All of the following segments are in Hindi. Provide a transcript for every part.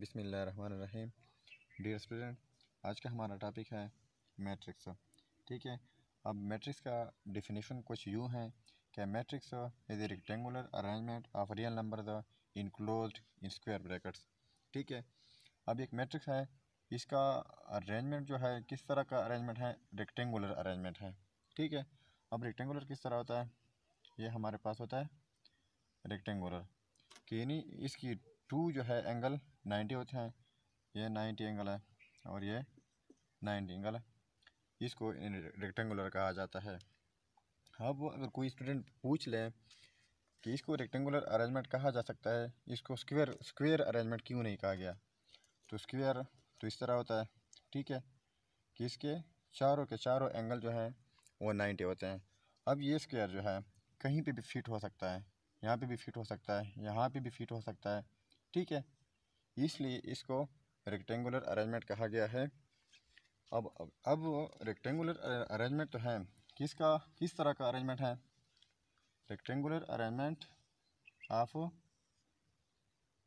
बिसमीम् डियर स्टूडेंट आज का हमारा टॉपिक है मैट्रिक्स ठीक है अब मैट्रिक्स का डिफिनेशन कुछ यूँ है कि matrix is a rectangular arrangement of real number the enclose in square brackets ठीक है अब एक मैट्रिक्स है इसका अरेंजमेंट जो है किस तरह का अरेंजमेंट है रेक्टेंगुलर अरेंजमेंट है ठीक है अब रेक्टेंगुलर किस तरह होता है ये हमारे पास होता है रेक्टेंगुलर कि यानी इसकी टू जो है एंगल नाइन्टी होते हैं ये नाइन्टी एंगल है और ये नाइन्टी एंगल है इसको रेक्टेंगुलर कहा जाता है अब अगर कोई स्टूडेंट पूछ लें कि इसको रेक्टेंगुलर अरेंजमेंट कहा जा सकता है इसको स्क्वेयर स्क्वेयर अरेंजमेंट क्यों नहीं कहा गया तो स्क्वेयर तो इस तरह होता है ठीक है कि इसके चारों के चारों एंगल जो हैं वो नाइन्टी होते हैं अब ये स्क्वेयर जो है कहीं पे भी फिट हो सकता है यहाँ पे भी फिट हो सकता है यहाँ पे भी फिट हो सकता है ठीक है इसलिए इसको रेक्टेंगुलर अरेंजमेंट कहा गया है अब अब, अब रेक्टेंगुलर अरेंजमेंट तो है किसका किस तरह का अरेंजमेंट है rectangular arrangement of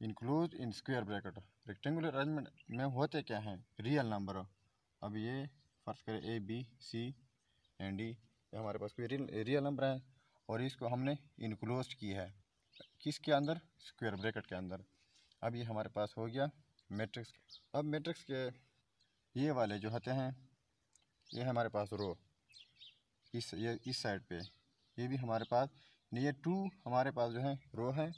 enclose in square bracket rectangular arrangement में होते क्या हैं रियल नंबर अब ये फर्स्ट करें A B C and D ये हमारे पास कोई रियल रियल नंबर है और इसको हमने इनक्लोज की है किसके अंदर स्क्वायर ब्रैकेट के अंदर अब ये हमारे पास हो गया मैट्रिक्स अब मैट्रिक्स के ये वाले जो होते हैं ये हमारे पास रो इस ये इस साइड पे ये भी हमारे पास ये टू हमारे पास जो है रो है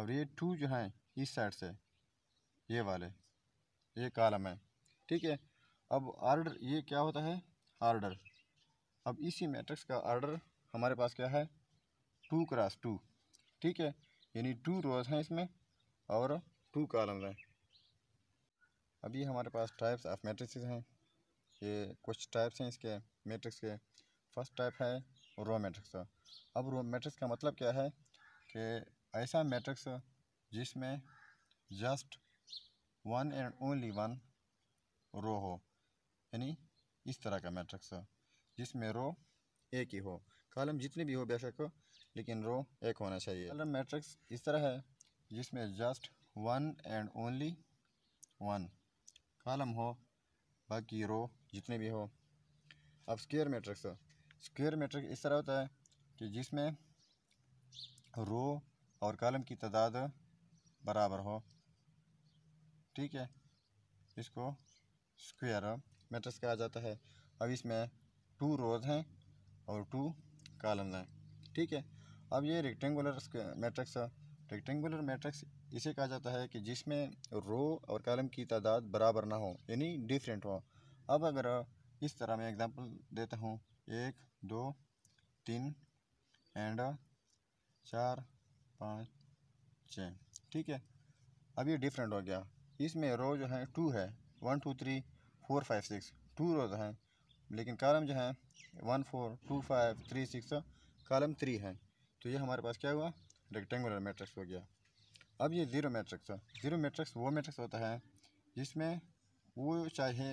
और ये टू जो है इस साइड से ये वाले ये कालम है ठीक है अब आर्डर ये क्या होता है आर्डर अब इसी मैट्रिक्स का आर्डर हमारे पास क्या है टू क्रॉस टू ठीक है यानी टू रोज़ हैं इसमें और टू कॉलम है अभी हमारे पास टाइप्स ऑफ मैट्रिक्स हैं ये कुछ टाइप्स हैं इसके मैट्रिक्स के फर्स्ट टाइप है रो मैट्रिक्स अब रो मैट्रिक्स का मतलब क्या है कि ऐसा मैट्रिक्स जिसमें just one and only one row हो यानी इस तरह का मैट्रिक्स जिसमें रो एक ही हो कॉलम जितने भी हो बेशक लेकिन रो एक होना चाहिए कॉलम मैट्रिक्स इस तरह है जिसमें just one and only one column हो बाकी रो जितने भी हो अब स्क्वेयर मैट्रिक्स स्क्वेयर मैट्रिक्स इस तरह होता है कि जिसमें रो और कॉलम की तादाद बराबर हो ठीक है इसको स्क्वेयर मैट्रिक्स कहा जाता है अब इसमें टू रोज हैं और टू कॉलम हैं ठीक है अब ये रेक्टेंगुलर मैट्रिक्स रेक्टेंगुलर मैट्रिक्स इसे कहा जाता है कि जिसमें रो और कॉलम की तादाद बराबर ना हो यानी डिफरेंट हो अब अगर इस तरह मैं एग्जांपल देता हूँ एक दो तीन एंड चार पाँच छः ठीक है अब ये डिफरेंट हो गया इसमें रो जो है टू है one two three four five six two rows हैं लेकिन कॉलम जो है one four two five three six column three है तो ये हमारे पास क्या हुआ रेक्टेंगुलर मैट्रिक्स हो गया अब ये ज़ीरो मैट्रिक्स है ज़ीरो मैट्रिक्स वो मैट्रिक्स होता है जिसमें वो चाहे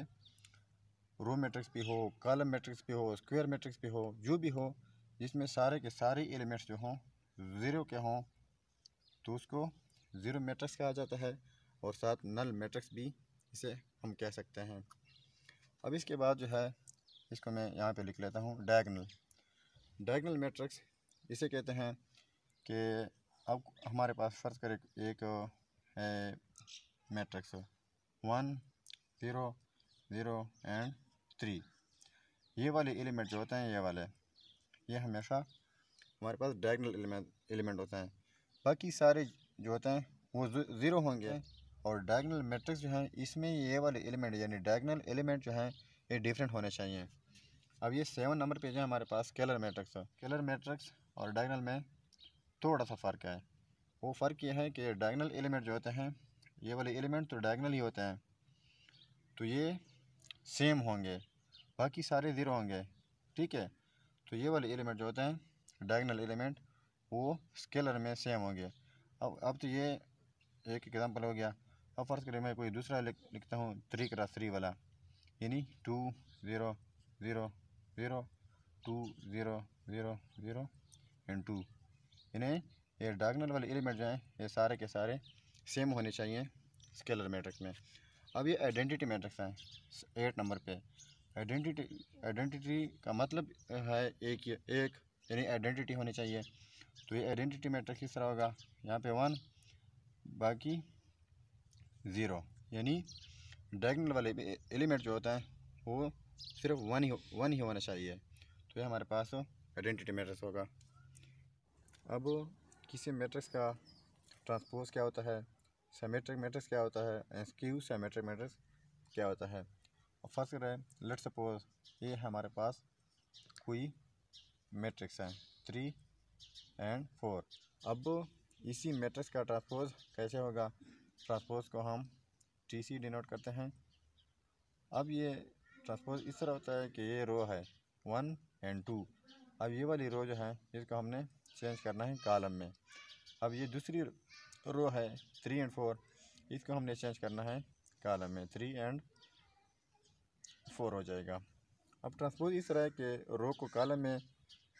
रो मैट्रिक्स भी हो कॉलम मैट्रिक्स भी हो स्क्वायर मैट्रिक्स भी हो जो भी हो जिसमें सारे के सारे एलिमेंट्स जो हों ज़ीरो के हों तो उसको ज़ीरो मैट्रिक्स कहा जाता है और साथ नल मैट्रिक्स भी इसे हम कह सकते हैं अब इसके बाद जो है इसको मैं यहाँ पे लिख लेता हूँ डायगनल डायगनल मैट्रिक्स इसे कहते हैं कि अब हमारे पास फ़र्ज़ करें एक है matrix one zero zero and three ये वाले एलिमेंट जो होते हैं ये वाले ये हमेशा हमारे पास डायगनल एलिमेंट एलिमेंट होते हैं बाकी सारे जो होते हैं वो ज़ीरो होंगे और डायगनल मैट्रिक्स जो हैं इसमें ये वाले एलिमेंट यानी डायगनल एलिमेंट जो हैं ये डिफरेंट होने चाहिए अब ये सेवन नंबर पे जो है हमारे पास केलर मैट्रिक्स केलर मैट्रिक्स और डायगनल में थोड़ा सा फ़र्क है वो फ़र्क ये है कि डायगनल एलिमेंट जो होते हैं ये वाले एलिमेंट तो डायगनल ही होते हैं तो ये सेम होंगे बाकी सारे ज़ीरो होंगे ठीक है तो ये वाले एलिमेंट जो होते हैं डायगनल एलिमेंट वो स्केलर में सेम होंगे अब अब तो ये एक एग्ज़ाम्पल हो गया अब फ़र्ज़ करें मैं कोई दूसरा लिख, लिखता हूँ थ्री करा थ्री वाला यानी two zero zero zero two zero zero zero and two इन्हें ये डागनल वाले एलिमेंट जो हैं ये सारे के सारे सेम होने चाहिए स्केलर मैट्रिक्स में अब ये आइडेंटिटी मैट्रिक्स हैं एट नंबर पे आइडेंटिटी आइडेंटिटी का मतलब है एक एक यानी आइडेंटिटी होनी चाहिए तो ये आइडेंटिटी मैट्रिक्स किस तरह होगा यहाँ पे वन बाकी ज़ीरो यानी डायगनल वाले एलिमेंट जो होता है वो सिर्फ वन ही वन ही होना चाहिए तो ये हमारे पास आइडेंटिटी मैट्रिक्स होगा अब किसी मैट्रिक्स का ट्रांसपोज क्या होता है सेमेट्रिक मैट्रिक्स क्या होता है क्यू सेमेट्रिक मैट्रिक्स क्या होता है और फर्स्ट करें लेट सपोज ये हमारे पास कोई मैट्रिक्स है थ्री एंड फोर अब इसी मैट्रिक्स का ट्रांसपोज कैसे होगा ट्रांसपोज को हम टी सी डिनोट करते हैं अब ये ट्रांसपोज इस तरह होता है कि ये रो है वन एंड टू अब ये वाली रो जो है इसको हमने चेंज करना है कॉलम में अब ये दूसरी रो है थ्री एंड फोर इसको हमने चेंज करना है कॉलम में थ्री एंड फोर हो जाएगा अब ट्रांसपोज इस तरह के रो को कॉलम में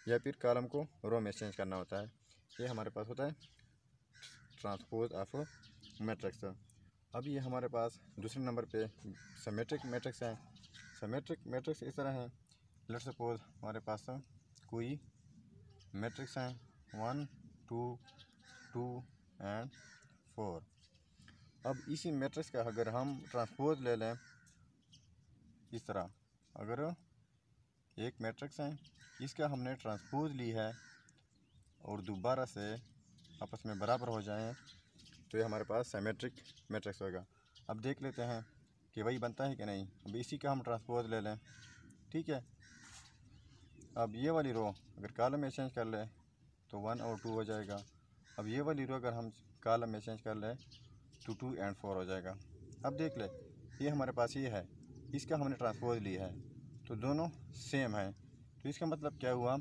या फिर कॉलम को रो में चेंज करना होता है ये हमारे पास होता है ट्रांसपोज ऑफ मैट्रिक्स अब ये हमारे पास दूसरे नंबर पे समेट्रिक मैट्रिक्स हैं समेट्रिक मैट्रिक्स इस तरह है लेट सपोज हमारे पास कोई मैट्रिक्स हैं one two two and four अब इसी मैट्रिक्स का अगर हम ट्रांसपोज ले लें इस तरह अगर एक मैट्रिक्स है इसका हमने ट्रांसपोज ली है और दोबारा से आपस में बराबर हो जाएं तो ये हमारे पास सेमेट्रिक मैट्रिक्स होगा अब देख लेते हैं कि वही बनता है कि नहीं अब इसी का हम ट्रांसपोज ले लें ठीक है अब ये वाली रो अगर कालम में चेंज कर लें तो वन और टू हो जाएगा अब ये वाली रो अगर हम कॉलम में चेंज कर लें तो टू एंड फोर हो जाएगा अब देख ले ये हमारे पास ये है इसका हमने ट्रांसपोज लिया है तो दोनों सेम हैं तो इसका मतलब क्या हुआ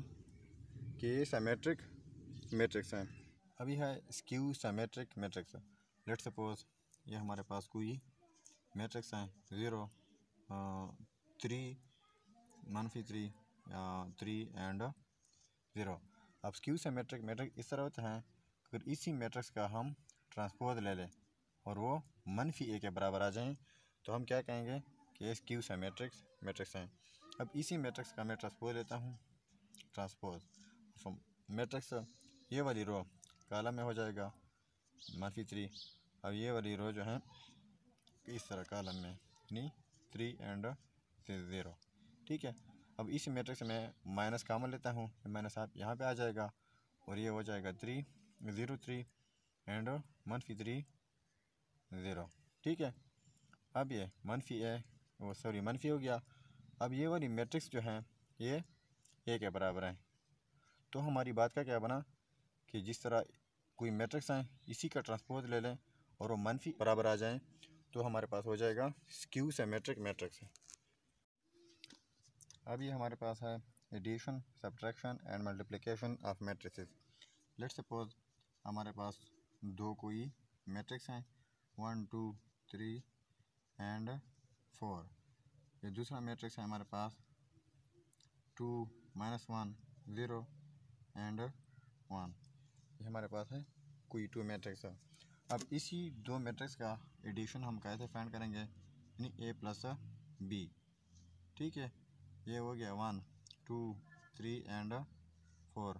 कि ये समेट्रिक मेट्रिक्स हैं अभी है skew symmetric matrix let suppose ये हमारे पास कोई मेट्रिक्स हैं ज़ीरो थ्री मनफी थ्री थ्री एंड ज़ीरो अब क्यू से मैट्रिक मैट्रिक इस तरह होता है अगर इसी मैट्रिक्स का हम ट्रांसपोज ले लें और वो मनफी ए के बराबर आ जाएँ तो हम क्या कहेंगे कि इस क्यू से मैट्रिक्स मैट्रिक्स हैं अब इसी मैट्रिक्स का मैं ट्रांसपोज लेता हूँ ट्रांसपोज तो मैट्रिक्स ये वाली रो कालम में हो जाएगा मनफी थ्री अब ये वाली रो जो है इस तरह कालम में यानी थ्री एंड ज़ीरो ठीक है अब मेट्रिक मैट्रिक्स में माइनस कामन लेता हूँ माइनस आप यहाँ पे आ जाएगा और ये हो जाएगा थ्री ज़ीरो थ्री एंड मनफी थ्री ज़ीरो ठीक है अब ये मनफी ए वो सॉरी मनफी हो गया अब ये वाली मैट्रिक्स जो है ये ए के बराबर है तो हमारी बात का क्या बना कि जिस तरह कोई मैट्रिक्स आए इसी का ट्रांसपोज ले लें और वो मनफी बराबर आ जाएँ तो हमारे पास हो जाएगा स्क्यू से मैट्रिक मैट्रिक्स है अब ये हमारे पास है addition subtraction and multiplication of matrices let's suppose हमारे पास दो कोई मैट्रिक्स हैं one two three and four ये दूसरा मैट्रिक्स है हमारे पास two minus one zero and one ये हमारे पास है कोई टू मैट्रिक्स है अब इसी दो मैट्रिक्स का एडिशन हम कैसे फाइंड करेंगे यानी ए प्लस बी ठीक है ये हो गया one two three and four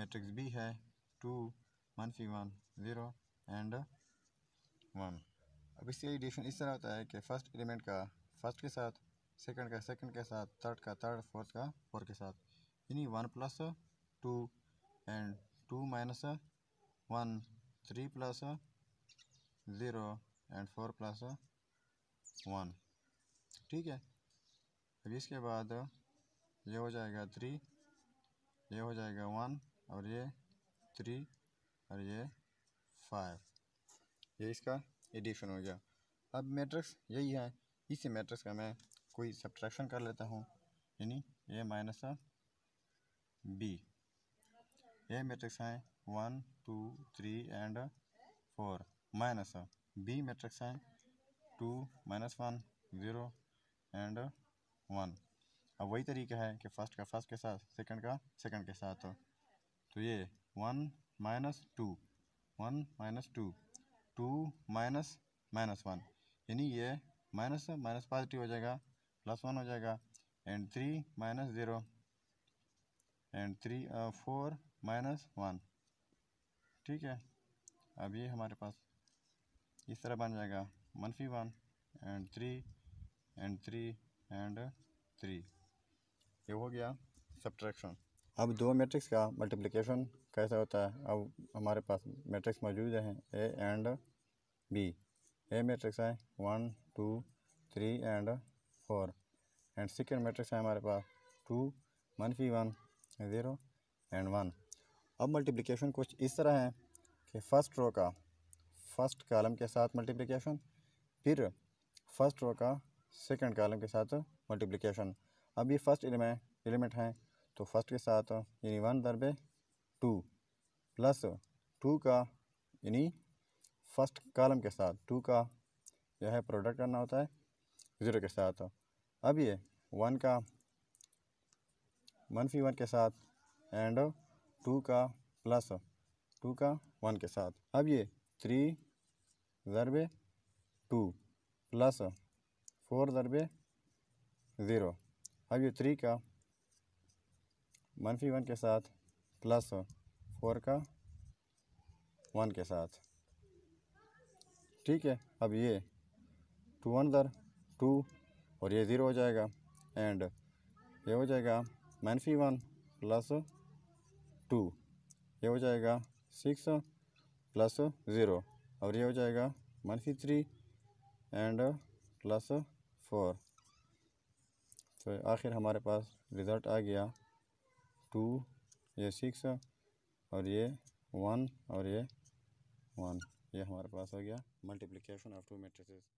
matrix B है two one C one zero and one अब इससे एडिशन इस तरह होता है कि फर्स्ट एलिमेंट का फर्स्ट के साथ सेकंड का सेकंड के साथ थर्ड का थर्ड फोर्थ का फोर के साथ यानी one plus two and two minus one three plus zero and four plus one ठीक है फिर इसके बाद ये हो जाएगा थ्री ये हो जाएगा वन और ये थ्री और ये फाइव ये इसका एडिशन हो गया अब मैट्रिक्स यही है इसी मैट्रिक्स का मैं कोई सब्ट्रैक्शन कर लेता हूँ यानी A minus B A matrix हैं one two three and four minus B matrix हैं two minus one zero and one अब वही तरीका है कि फर्स्ट का फर्स्ट के साथ सेकंड का सेकंड के साथ हो तो ये one minus two one minus two two minus minus one यानी ये माइनस माइनस पॉजिटिव हो जाएगा प्लस वन हो जाएगा and three minus zero and three four minus one ठीक है अब ये हमारे पास इस तरह बन जाएगा मनफी one and three and three and three ये हो गया सब्ट्रैक्शन अब दो मैट्रिक्स का मल्टीप्लिकेशन कैसा होता है अब हमारे पास मैट्रिक्स मौजूद हैं A and B A matrix है one two three and four and second matrix है हमारे पास टू वन फी वन ज़ीरो एंड वन अब मल्टीप्लिकेशन कुछ इस तरह है कि फ़र्स्ट रो का फर्स्ट कॉलम के साथ मल्टीप्लिकेशन फिर फर्स्ट रो का सेकंड कॉलम के साथ मल्टीप्लिकेशन अब ये फर्स्ट एलिमेंट एलिमेंट हैं तो फर्स्ट के साथ यानी वन दरबे टू प्लस टू का यानी फर्स्ट कॉलम के साथ टू का यह है प्रोडक्ट करना होता है ज़ीरो के साथ अब ये वन का मनफी वन के साथ एंड टू का प्लस टू का वन के साथ अब ये थ्री ज़रबे टू प्लस फोर दरबे ज़ीरो अब ये थ्री का मनफी वन के साथ प्लस फोर का वन के साथ ठीक है अब ये टू वन दर टू और ये ज़ीरो हो जाएगा एंड ये हो जाएगा मनफी वन प्लस टू ये हो जाएगा सिक्स प्लस ज़ीरो और ये हो जाएगा मनफी थ्री एंड प्लस फोर तो आखिर हमारे पास रिज़ल्ट आ गया टू ये सिक्स और ये वन और ये वन ये हमारे पास हो गया मल्टीप्लिकेशन ऑफ टू मेट्रिसेस